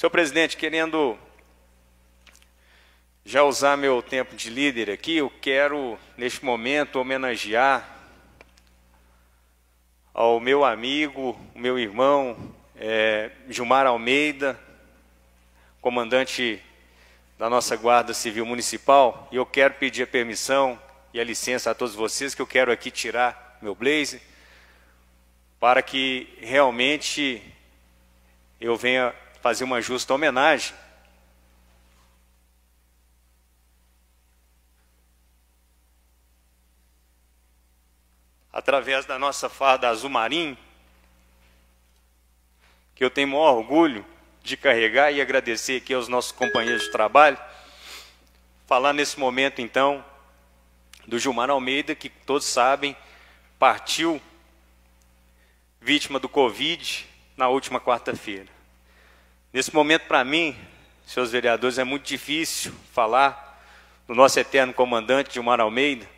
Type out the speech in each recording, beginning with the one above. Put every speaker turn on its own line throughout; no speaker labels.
Senhor presidente, querendo já usar meu tempo de líder aqui, eu quero, neste momento, homenagear ao meu amigo, meu irmão é, Gilmar Almeida, comandante da nossa Guarda Civil Municipal, e eu quero pedir a permissão e a licença a todos vocês que eu quero aqui tirar meu blazer para que realmente eu venha fazer uma justa homenagem. Através da nossa farda azul marinho, que eu tenho o maior orgulho de carregar e agradecer aqui aos nossos companheiros de trabalho. Falar nesse momento, então, do Gilmar Almeida, que todos sabem, partiu vítima do Covid na última quarta-feira. Nesse momento, para mim, senhores vereadores, é muito difícil falar do nosso eterno comandante Gilmar Almeida,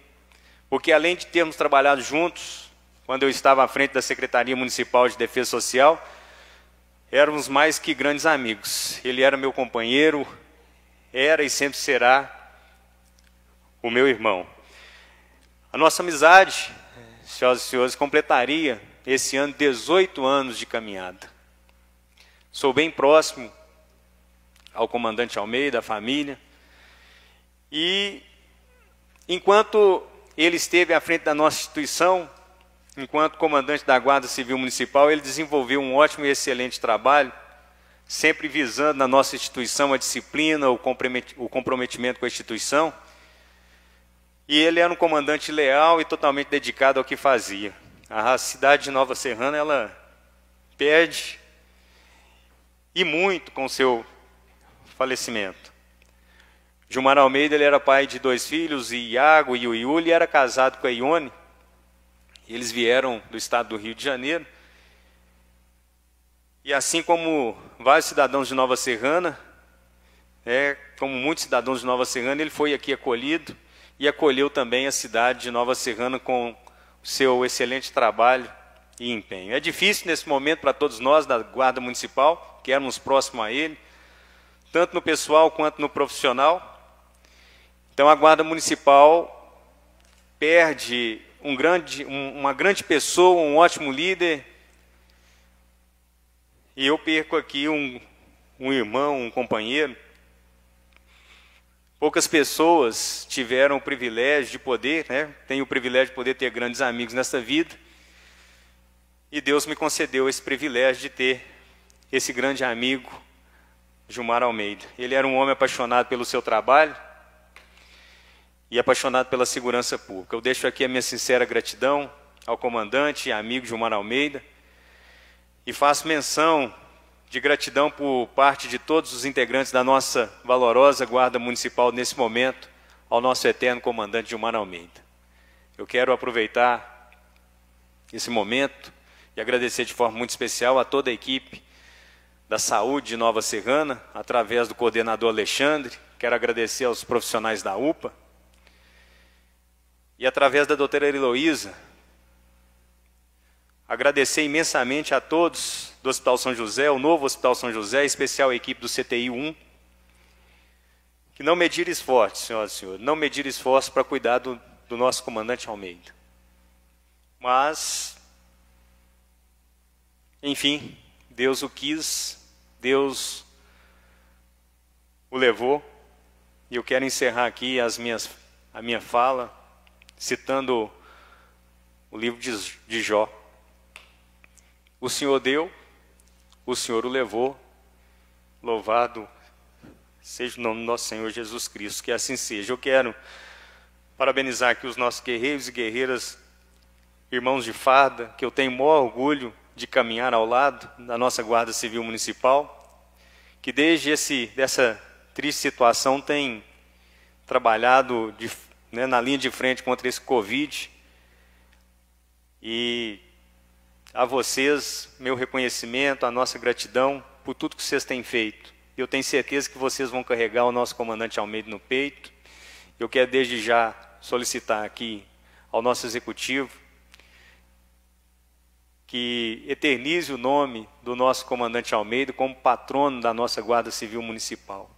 porque além de termos trabalhado juntos, quando eu estava à frente da Secretaria Municipal de Defesa Social, éramos mais que grandes amigos. Ele era meu companheiro, era e sempre será o meu irmão. A nossa amizade, senhoras e senhores, completaria esse ano 18 anos de caminhada. Sou bem próximo ao comandante Almeida, à família. E enquanto ele esteve à frente da nossa instituição, enquanto comandante da Guarda Civil Municipal, ele desenvolveu um ótimo e excelente trabalho, sempre visando na nossa instituição a disciplina, o comprometimento com a instituição. E ele era um comandante leal e totalmente dedicado ao que fazia. A cidade de Nova Serrana, ela perde e muito com seu falecimento. Gilmar Almeida ele era pai de dois filhos, Iago e o Iuli era casado com a Ione. Eles vieram do estado do Rio de Janeiro. E assim como vários cidadãos de Nova Serrana, é, como muitos cidadãos de Nova Serrana, ele foi aqui acolhido e acolheu também a cidade de Nova Serrana com o seu excelente trabalho e empenho. É difícil nesse momento para todos nós da Guarda Municipal, que éramos próximos a ele, tanto no pessoal quanto no profissional. Então a Guarda Municipal perde um grande, um, uma grande pessoa, um ótimo líder, e eu perco aqui um, um irmão, um companheiro. Poucas pessoas tiveram o privilégio de poder, né? Tenho o privilégio de poder ter grandes amigos nessa vida. E Deus me concedeu esse privilégio de ter esse grande amigo, Gilmar Almeida. Ele era um homem apaixonado pelo seu trabalho e apaixonado pela segurança pública. Eu deixo aqui a minha sincera gratidão ao comandante e amigo Gilmar Almeida e faço menção de gratidão por parte de todos os integrantes da nossa valorosa Guarda Municipal nesse momento, ao nosso eterno comandante Gilmar Almeida. Eu quero aproveitar esse momento e agradecer de forma muito especial a toda a equipe da Saúde de Nova Serrana, através do coordenador Alexandre. Quero agradecer aos profissionais da UPA. E através da doutora Heloísa, agradecer imensamente a todos do Hospital São José, o novo Hospital São José, a especial a equipe do CTI 1, que não medir esforço, senhoras e senhores, não medir esforço para cuidar do, do nosso comandante Almeida. Mas enfim, Deus o quis, Deus o levou. E eu quero encerrar aqui as minhas, a minha fala citando o livro de, de Jó. O Senhor deu, o Senhor o levou. Louvado seja o nome do nosso Senhor Jesus Cristo, que assim seja. Eu quero parabenizar aqui os nossos guerreiros e guerreiras, irmãos de farda, que eu tenho maior orgulho de caminhar ao lado da nossa Guarda Civil Municipal, que desde esse, dessa triste situação tem trabalhado de, né, na linha de frente contra esse Covid. E a vocês, meu reconhecimento, a nossa gratidão por tudo que vocês têm feito. Eu tenho certeza que vocês vão carregar o nosso comandante Almeida no peito. Eu quero desde já solicitar aqui ao nosso executivo que eternize o nome do nosso comandante Almeida como patrono da nossa Guarda Civil Municipal.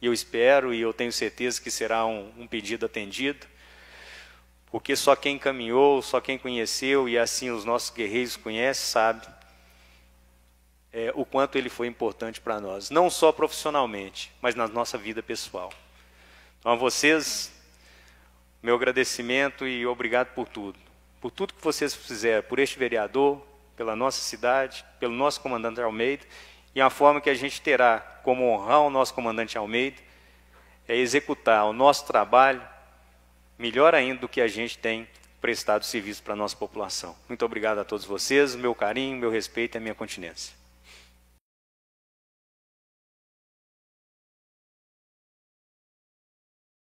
E eu espero e eu tenho certeza que será um, um pedido atendido, porque só quem caminhou, só quem conheceu, e assim os nossos guerreiros conhecem, sabe é, o quanto ele foi importante para nós, não só profissionalmente, mas na nossa vida pessoal. Então, a vocês, meu agradecimento e obrigado por tudo. Por tudo que vocês fizeram, por este vereador, pela nossa cidade, pelo nosso comandante Almeida, e a forma que a gente terá como honrar o nosso comandante Almeida é executar o nosso trabalho melhor ainda do que a gente tem prestado serviço para a nossa população. Muito obrigado a todos vocês, meu carinho, meu respeito e a minha continência.